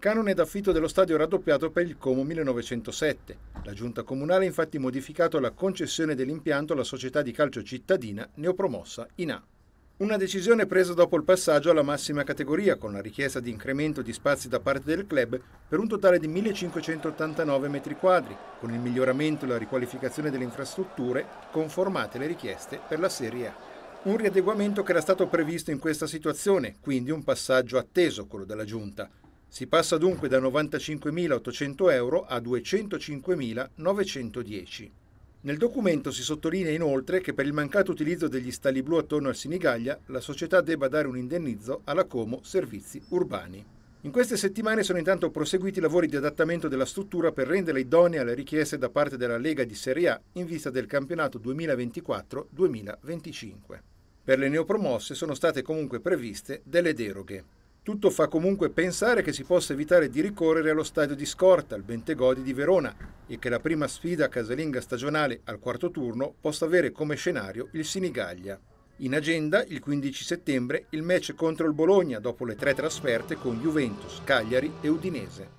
Canone d'affitto dello stadio raddoppiato per il Como 1907. La giunta comunale ha infatti modificato la concessione dell'impianto alla società di calcio cittadina neopromossa in A. Una decisione presa dopo il passaggio alla massima categoria con la richiesta di incremento di spazi da parte del club per un totale di 1589 metri quadri, con il miglioramento e la riqualificazione delle infrastrutture conformate le richieste per la Serie A. Un riadeguamento che era stato previsto in questa situazione, quindi un passaggio atteso quello della giunta, si passa dunque da 95.800 euro a 205.910. Nel documento si sottolinea inoltre che per il mancato utilizzo degli stalli blu attorno al Sinigaglia la società debba dare un indennizzo alla Como Servizi Urbani. In queste settimane sono intanto proseguiti i lavori di adattamento della struttura per renderla idonea alle richieste da parte della Lega di Serie A in vista del campionato 2024-2025. Per le neopromosse sono state comunque previste delle deroghe. Tutto fa comunque pensare che si possa evitare di ricorrere allo stadio di scorta, al Bentegodi di Verona, e che la prima sfida casalinga stagionale al quarto turno possa avere come scenario il Sinigaglia. In agenda, il 15 settembre, il match contro il Bologna dopo le tre trasferte con Juventus, Cagliari e Udinese.